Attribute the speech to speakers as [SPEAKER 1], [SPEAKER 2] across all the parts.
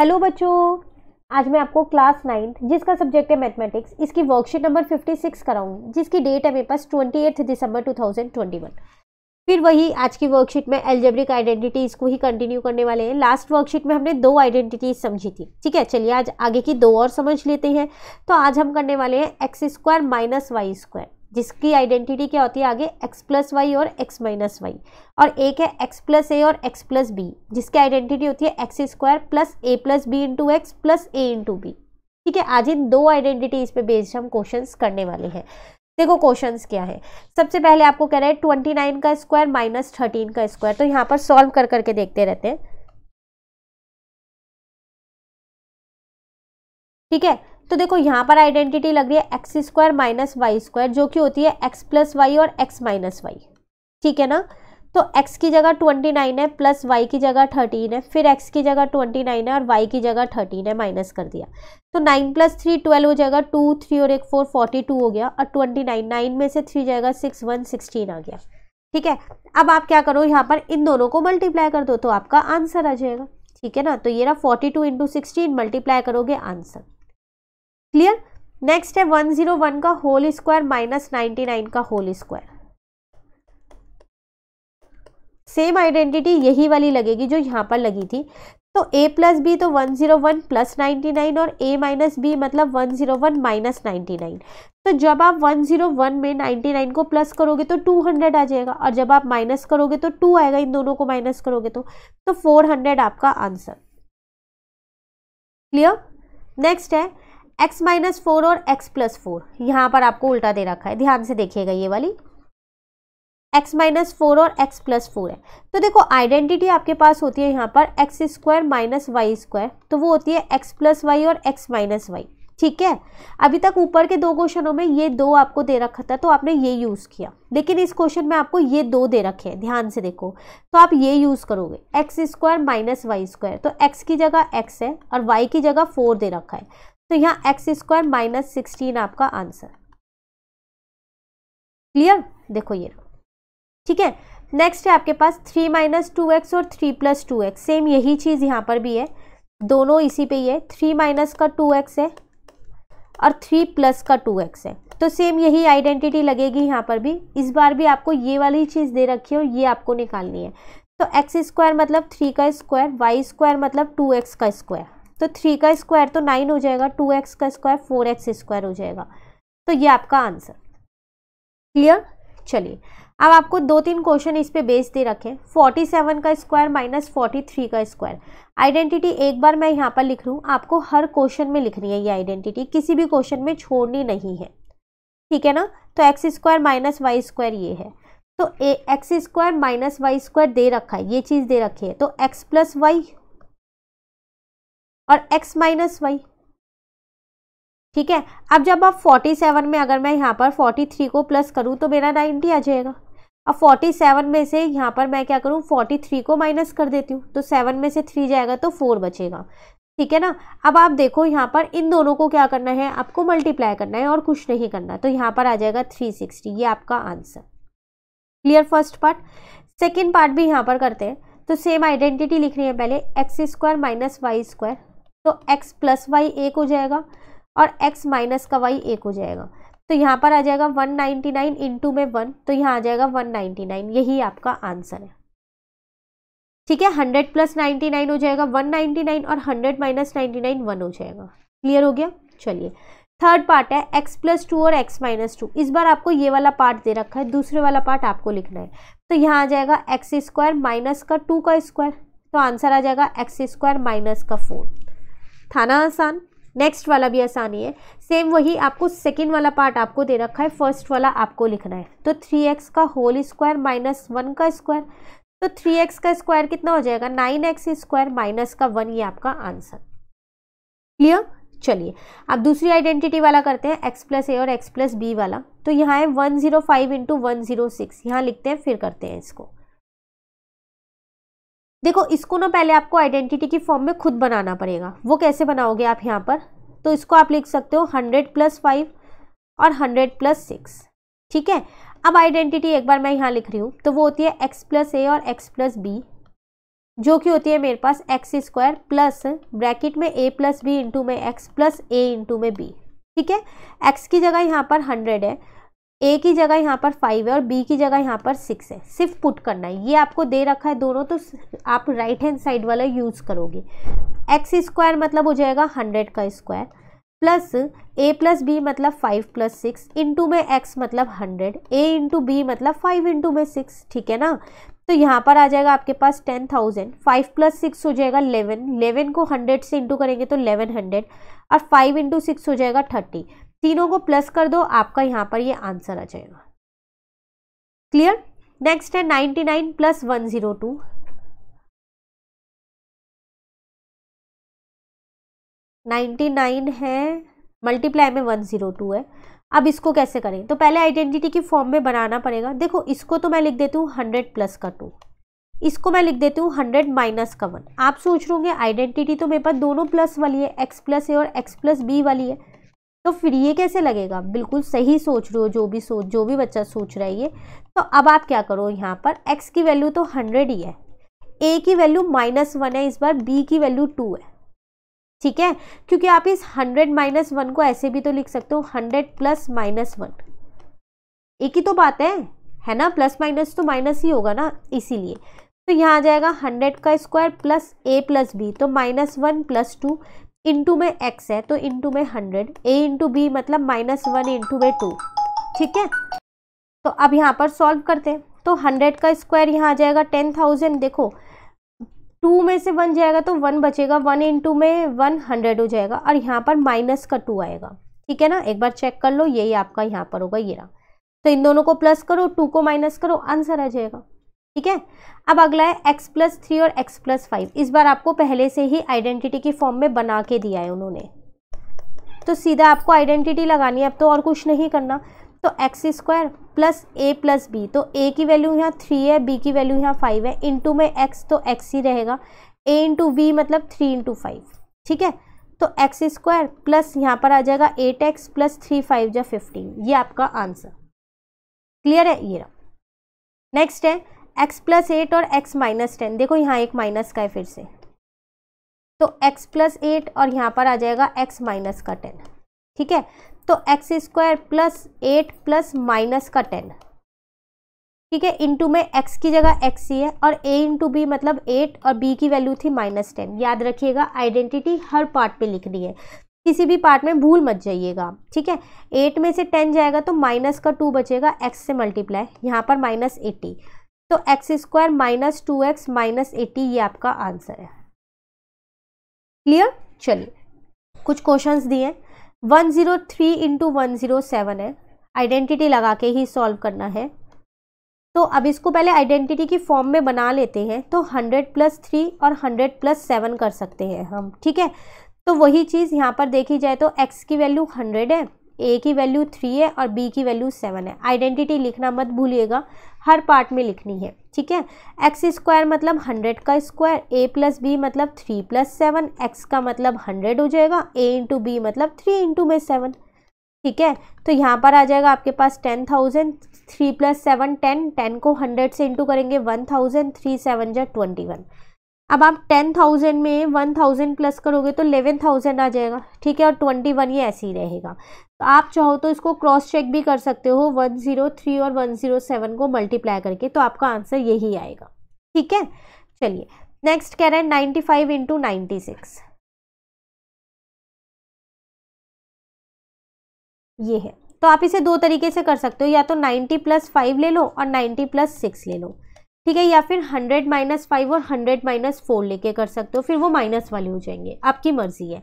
[SPEAKER 1] hello बच्चों आज मैं आपको क्लास नाइन्थ जिसका सब्जेक्ट है मैथमेटिक्स इसकी वर्कशीट नंबर फिफ्टी सिक्स कराऊंगी जिसकी डेट है मेरे पास twenty eighth December two thousand twenty one फिर वही आज की वर्कशीट में एल्जेब्रिक आइडेंटिटीज़ को ही कंटिन्यू करने वाले हैं लास्ट वर्कशीट में हमने दो आइडेंटिटीज़ समझी थी ठीक है चलिए आज आगे की दो और समझ लेते हैं तो आज हम करने वाले हैं x square minus y square जिसकी आइडेंटिटी क्या होती है आगे x प्लस वाई और x माइनस वाई और एक है x प्लस ए और x प्लस बी जिसकी आइडेंटिटी होती है x square plus a plus b into x plus a into b ठीक है आज इन दो आइडेंटिटीज पे बेस्ड हम क्वेश्चंस करने वाले हैं देखो क्वेश्चंस क्या है सबसे पहले आपको कह रहे हैं ट्वेंटी नाइन का स्क्वायर माइनस थर्टीन का स्क्वायर तो यहाँ पर सॉल्व कर करके देखते रहते हैं ठीक है तो देखो यहाँ पर आइडेंटिटी लग रही है x square minus y square जो कि होती है एक्स प्लस वाई और एक्स माइनस वाई ठीक है ना तो x की जगह 29 है प्लस y की जगह 13 है फिर x की जगह 29 है और y की जगह 13 है माइनस कर दिया तो 9 प्लस थ्री ट्वेल्व हो जाएगा टू थ्री और एक फोर फोर्टी टू हो गया और 29 नाइन में से थ्री जाएगा सिक्स वन सिक्सटीन आ गया ठीक है अब आप क्या करो यहाँ पर इन दोनों को मल्टीप्लाई कर दो तो आपका आंसर आ जाएगा ठीक है ना तो ये ना forty two into sixteen multiply करोगे आंसर क्लियर नेक्स्ट है 101 का होल स्क्वायर माइनस 99 का होल स्क्वायर सेम आइडेंटिटी यही वाली लगेगी जो यहाँ पर लगी थी तो ए प्लस बी तो 101 zero one plus ninety nine और ए माइनस बी मतलब 101 zero one minus ninety nine तो जब आप 101 में 99 को प्लस करोगे तो 200 आ जाएगा और जब आप माइनस करोगे तो 2 आएगा इन दोनों को माइनस करोगे तो तो 400 आपका आंसर क्लियर नेक्स्ट है एक्स माइनस फोर और एक्स प्लस फोर यहाँ पर आपको उल्टा दे रखा है ध्यान से देखिएगा ये वाली एक्स माइनस फोर और एक्स प्लस फोर है तो देखो आइडेंटिटी आपके पास होती है यहाँ पर x square minus y square तो वो होती है एक्स प्लस वाई और एक्स माइनस वाई ठीक है अभी तक ऊपर के दो क्वेश्चनों में ये दो आपको दे रखा था तो आपने ये यूज़ किया लेकिन इस क्वेश्चन में आपको ये दो दे रखे हैं ध्यान से देखो तो आप ये यूज़ करोगे x square minus y square तो एक्स की जगह एक्स है और वाई की जगह फोर दे रखा है तो यहाँ एक्स स्क्वायर माइनस सिक्सटीन आपका आंसर क्लियर देखो ये ठीक है नेक्स्ट है आपके पास थ्री माइनस टू एक्स और three plus two x same यही चीज़ यहाँ पर भी है दोनों इसी पे ही है थ्री माइनस का टू एक्स है और थ्री प्लस का टू एक्स है तो सेम यही आइडेंटिटी लगेगी यहाँ पर भी इस बार भी आपको ये वाली चीज़ दे रखी है और ये आपको निकालनी है तो एक्स स्क्वायर मतलब थ्री का स्क्वायर वाई स्क्वायर मतलब टू एक्स का स्क्वायर तो थ्री का स्क्वायर तो नाइन हो जाएगा टू एक्स का स्क्वायर फोर एक्स स्क्वायर हो जाएगा तो ये आपका आंसर क्लियर चलिए अब आपको दो तीन क्वेश्चन इस पे बेस दे रखे फोर्टी सेवन का स्क्वायर माइनस फोर्टी थ्री का स्क्वायर आइडेंटिटी एक बार मैं यहाँ पर लिख लूँ आपको हर क्वेश्चन में लिखनी है ये आइडेंटिटी किसी भी क्वेश्चन में छोड़नी नहीं है ठीक है ना तो x square minus y square ये है तो x square minus y square दे रखा है ये चीज़ दे रखी है तो एक्स प्लस वाई और x माइनस वाई ठीक है अब जब आप 47 में अगर मैं यहाँ पर 43 को प्लस करूँ तो मेरा 90 आ जाएगा अब 47 में से यहाँ पर मैं क्या करूँ 43 को माइनस कर देती हूँ तो 7 में से 3 जाएगा तो 4 बचेगा ठीक है ना अब आप देखो यहाँ पर इन दोनों को क्या करना है आपको मल्टीप्लाई करना है और कुछ नहीं करना तो यहाँ पर आ जाएगा सिक्सटी ये आपका answer clear first part second part भी यहाँ पर करते हैं तो सेम आइडेंटिटी लिख रही है पहले x square minus y square तो x प्लस वाई एक हो जाएगा और x माइनस का वाई एक हो जाएगा तो यहाँ पर आ जाएगा 199 नाइन्टी नाइन इंटू में वन तो यहाँ आ जाएगा 199 यही आपका आंसर है ठीक है 100 प्लस नाइन्टी हो जाएगा 199 और 100 माइनस नाइन्टी नाइन वन हो जाएगा क्लियर हो गया चलिए थर्ड पार्ट है x प्लस टू और x माइनस टू इस बार आपको ये वाला पार्ट दे रखा है दूसरे वाला पार्ट आपको लिखना है तो यहाँ आ जाएगा एक्स स्क्वायर माइनस का टू का स्क्वायर तो आंसर आ जाएगा एक्स स्क्वायर माइनस का फोर थाना आसान नेक्स्ट वाला भी आसान ही है सेम वही आपको सेकेंड वाला पार्ट आपको दे रखा है फर्स्ट वाला आपको लिखना है तो थ्री एक्स का होल स्क्वायर माइनस वन का स्क्वायर तो थ्री एक्स का स्क्वायर कितना हो जाएगा नाइन एक्स स्क्वायर माइनस का वन ये आपका आंसर क्लियर चलिए अब दूसरी आइडेंटिटी वाला करते हैं एक्स प्लस ए और एक्स प्लस बी वाला तो यहाँ है one zero five into one zero six यहाँ लिखते हैं फिर करते हैं इसको देखो इसको ना पहले आपको आइडेंटिटी की फॉर्म में खुद बनाना पड़ेगा वो कैसे बनाओगे आप यहाँ पर तो इसको आप लिख सकते हो हंड्रेड प्लस फाइव और हंड्रेड प्लस सिक्स ठीक है अब आइडेंटिटी एक बार मैं यहाँ लिख रही हूँ तो वो होती है एक्स प्लस ए और एक्स प्लस बी जो कि होती है मेरे पास एक्स स्क्वायर प्लस ब्रैकेट में ए प्लस बी इंटू में एक्स प्लस ए इंटू में बी ठीक है एक्स की जगह यहाँ पर हंड्रेड है ए की जगह यहाँ पर फाइव है और बी की जगह यहाँ पर सिक्स है सिर्फ पुट करना है ये आपको दे रखा है दोनों तो आप राइट हैंड साइड वाला यूज़ करोगे एक्स स्क्वायर मतलब हो जाएगा हंड्रेड का square plus a plus b मतलब फाइव प्लस सिक्स इंटू में एक्स मतलब हंड्रेड ए इंटू बी मतलब फाइव इंटू में सिक्स ठीक है ना तो यहाँ पर आ जाएगा आपके पास ten thousand five plus six हो जाएगा लेवन लेवन को हंड्रेड से इंटू करेंगे तो इलेवन हंड्रेड और फाइव इंटू सिक्स हो जाएगा थर्टी तीनों को प्लस कर दो आपका यहाँ पर ये आंसर आ जाएगा क्लियर नेक्स्ट है ninety nine plus one zero two ninety nine है मल्टीप्लाई में वन ज़ीरो टू है अब इसको कैसे करें तो पहले आइडेंटिटी की फॉर्म में बनाना पड़ेगा देखो इसको तो मैं लिख देती हूँ हंड्रेड प्लस का टू इसको मैं लिख देती हूँ हंड्रेड माइनस का वन आप सोच रहे होंगे आइडेंटिटी तो मेरे पास दोनों प्लस वाली है एक्स प्लस ए और एक्स प्लस बी वाली है तो फिर ये कैसे लगेगा बिल्कुल सही सोच रहे हो जो भी सोच जो भी बच्चा सोच रहा है ये तो अब आप क्या करो यहाँ पर एक्स की वैल्यू तो हंड्रेड ही है ए की वैल्यू माइनस वन है इस बार बी की वैल्यू टू है ठीक है क्योंकि आप इस हंड्रेड माइनस वन को ऐसे भी तो लिख सकते हो हंड्रेड प्लस माइनस वन एक ही तो बात है है ना प्लस माइनस तो माइनस ही होगा ना इसीलिए तो यहाँ आ जाएगा हंड्रेड का square plus a plus b तो minus one plus two into में एक्स है तो इंटू में हंड्रेड ए इंटू बी मतलब माइनस वन इंटू में टू ठीक है तो अब यहाँ पर सॉल्व करते हैं तो हंड्रेड का स्क्वायर यहाँ आ जाएगा टेन थाउजेंड देखो टू में से वन जाएगा तो वन बचेगा वन इंटू में वन हंड्रेड हो जाएगा और यहाँ पर माइनस का टू आएगा ठीक है ना एक बार चेक कर लो यही आपका यहाँ पर होगा ये रहा तो इन दोनों को प्लस करो टू को माइनस करो आंसर आ जाएगा ठीक है अब अगला है x प्लस थ्री और x प्लस फाइव इस बार आपको पहले से ही आइडेंटिटी की फॉर्म में बना के दिया है उन्होंने तो सीधा आपको आइडेंटिटी लगानी है अब तो और कुछ नहीं करना तो x square plus a plus b तो ए की वैल्यू यहाँ थ्री है बी की वैल्यू यहाँ फाइव है इंटू में एक्स तो एक्स ही रहेगा ए इंटू बी मतलब थ्री इंटू फाइव ठीक है तो एक्स स्क्वायर प्लस यहाँ पर आ जाएगा eight x plus three five या फिफ्टीन ये आपका आंसर क्लियर है ये नेक्स्ट है एक्स प्लस एट और एक्स माइनस टेन देखो यहाँ एक माइनस का है फिर से तो x प्लस एट और यहाँ पर आ जाएगा x माइनस का टेन ठीक है तो x square plus eight plus minus का टेन ठीक है इंटू में x की जगह x ही है और a इंटू बी मतलब एट और b की वैल्यू थी माइनस टेन याद रखिएगा आइडेंटिटी हर पार्ट पे लिख है किसी भी पार्ट में भूल मत जाइएगा ठीक है एट में से टेन जाएगा तो माइनस का टू बचेगा एक्स से मल्टीप्लाई यहाँ पर माइनस एट्टी तो x square minus two x minus eighty ये आपका आंसर है क्लियर चलिए कुछ क्वेश्चंस दिए one zero three into one zero seven है आइडेंटिटी लगा के ही सॉल्व करना है तो अब इसको पहले आइडेंटिटी की फॉर्म में बना लेते हैं तो हंड्रेड प्लस थ्री और हंड्रेड प्लस सेवन कर सकते हैं हम ठीक है तो वही चीज़ यहाँ पर देखी जाए तो एक्स की वैल्यू हंड्रेड है ए की वैल्यू थ्री है और बी की वैल्यू सेवन है आइडेंटिटी लिखना मत भूलिएगा हर पार्ट में लिखनी है ठीक है एक्स स्क्वायर मतलब हंड्रेड का स्क्वायर ए प्लस बी मतलब थ्री प्लस सेवन एक्स का मतलब हंड्रेड हो जाएगा ए इंटू बी मतलब थ्री इंटू में सेवन ठीक है तो यहाँ पर आ जाएगा आपके पास ten thousand three plus seven ten ten को हंड्रेड से इंटू करेंगे वन थाउजेंड थ्री सेवन या ट्वेंटी वन अब आप टेन थाउजेंड में वन थाउजेंड प्लस करोगे तो इलेवन थाउजेंड आ जाएगा ठीक है और ट्वेंटी वन ये ऐसे ही रहेगा तो आप चाहो तो इसको क्रॉस चेक भी कर सकते हो वन ज़ीरो थ्री और वन ज़ीरो सेवन को मल्टीप्लाई करके तो आपका आंसर यही आएगा ठीक है चलिए नेक्स्ट कह रहे हैं ninety five into ninety six ये है तो आप इसे दो तरीके से कर सकते हो या तो नाइन्टी प्लस फाइव ले लो और नाइन्टी प्लस सिक्स ले लो ठीक है या फिर हंड्रेड माइनस फाइव और हंड्रेड माइनस फोर लेके कर सकते हो फिर वो माइनस वाले हो जाएंगे आपकी मर्जी है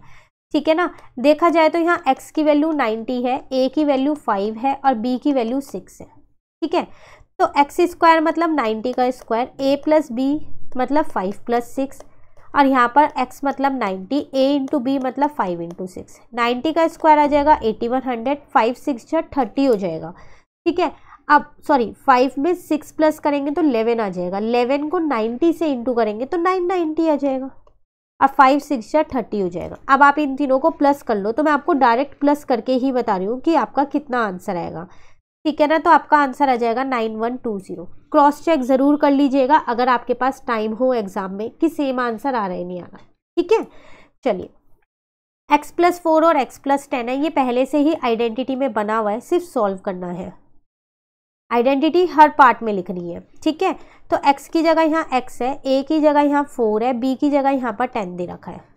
[SPEAKER 1] ठीक है ना देखा जाए तो यहाँ x की वैल्यू 90 है a की वैल्यू 5 है और b की वैल्यू 6 है ठीक है तो एक्स स्क्वायर मतलब 90 का स्क्वायर a प्लस बी मतलब 5 प्लस सिक्स और यहाँ पर x मतलब 90 a इंटू बी मतलब 5 इंटू सिक्स नाइन्टी का स्क्वायर आ जाएगा वन हंड्रेड फाइव सिक्स जो थर्टी हो जाएगा ठीक है अब सॉरी फाइव में सिक्स प्लस करेंगे तो लेवन आ जाएगा लेवन को नाइन्टी से इंटू करेंगे तो नाइन नाइन्टी आ जाएगा अब फाइव सिक्स या थर्टी हो जाएगा अब आप इन तीनों को प्लस कर लो तो मैं आपको डायरेक्ट प्लस करके ही बता रही हूँ कि आपका कितना आंसर आएगा ठीक है ना तो आपका आंसर आ जाएगा nine one two zero cross check ज़रूर कर लीजिएगा अगर आपके पास टाइम हो एग्ज़ाम में कि सेम आंसर आ रहा है नहीं आ रहा ठीक है चलिए एक्स प्लस फोर और एक्स प्लस टेन है ये पहले से ही आइडेंटिटी में बना हुआ है सिर्फ सॉल्व करना है आइडेंटिटी हर पार्ट में लिखनी है ठीक है तो एक्स की जगह यहाँ एक्स है ए की जगह यहाँ फोर है बी की जगह यहाँ पर टेन दे रखा है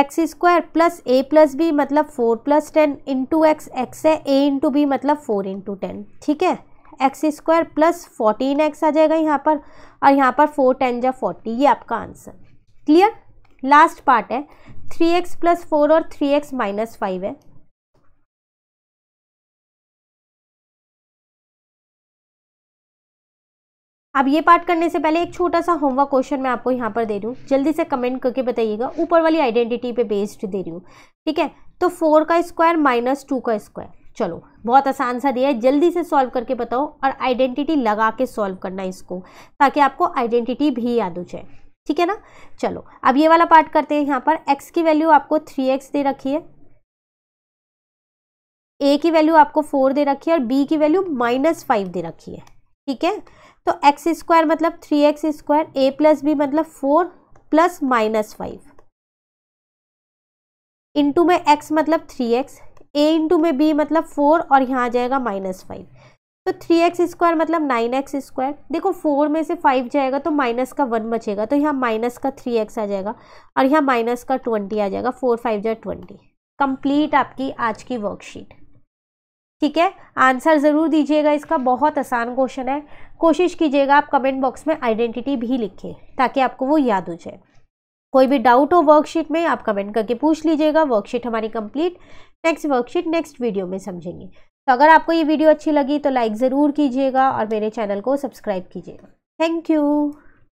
[SPEAKER 1] x square plus a plus b मतलब four plus ten into x x है ए इंटू बी मतलब फोर इंटू टेन ठीक है x square plus fourteen x आ जाएगा यहाँ पर और यहाँ पर फोर टेन या फोर्टी ये आपका आंसर क्लियर लास्ट पार्ट है थ्री एक्स प्लस फोर और थ्री एक्स माइनस फाइव है अब ये पार्ट करने से पहले एक छोटा सा होमवर्क क्वेश्चन मैं आपको यहाँ पर दे रही हूँ जल्दी से कमेंट करके बताइएगा ऊपर वाली आइडेंटिटी पे बेस्ड दे रही हूँ ठीक है तो फोर का स्क्वायर माइनस टू का स्क्वायर चलो बहुत आसान सा दिया है जल्दी से सॉल्व करके बताओ और आइडेंटिटी लगा के सॉल्व करना इसको ताकि आपको आइडेंटिटी भी याद हो जाए ठीक है ना चलो अब ये वाला पार्ट करते हैं यहाँ पर एक्स की वैल्यू आपको थ्री एक्स दे रखी है ए की वैल्यू आपको फोर दे रखी है और बी की वैल्यू माइनस फाइव दे रखी है ठीक है तो एक्स स्क्वायर मतलब three x square a plus b मतलब four plus minus five into में एक्स मतलब थ्री एक्स ए इंटू में बी मतलब फोर और यहाँ आ जाएगा माइनस फाइव तो थ्री एक्स स्क्वायर मतलब नाइन एक्स स्क्वायर देखो फोर में से फाइव जाएगा तो माइनस का वन बचेगा तो यहाँ माइनस का थ्री एक्स आ जाएगा और यहाँ माइनस का ट्वेंटी आ जाएगा फोर फाइव जो ट्वेंटी कंप्लीट आपकी आज की वर्कशीट ठीक है आंसर ज़रूर दीजिएगा इसका बहुत आसान क्वेश्चन है कोशिश कीजिएगा आप कमेंट बॉक्स में आइडेंटिटी भी लिखें ताकि आपको वो याद हो जाए कोई भी डाउट हो वर्कशीट में आप कमेंट करके पूछ लीजिएगा वर्कशीट हमारी complete next worksheet next video में समझेंगे तो अगर आपको ये वीडियो अच्छी लगी तो लाइक ज़रूर कीजिएगा और मेरे चैनल को सब्सक्राइब कीजिएगा थैंक यू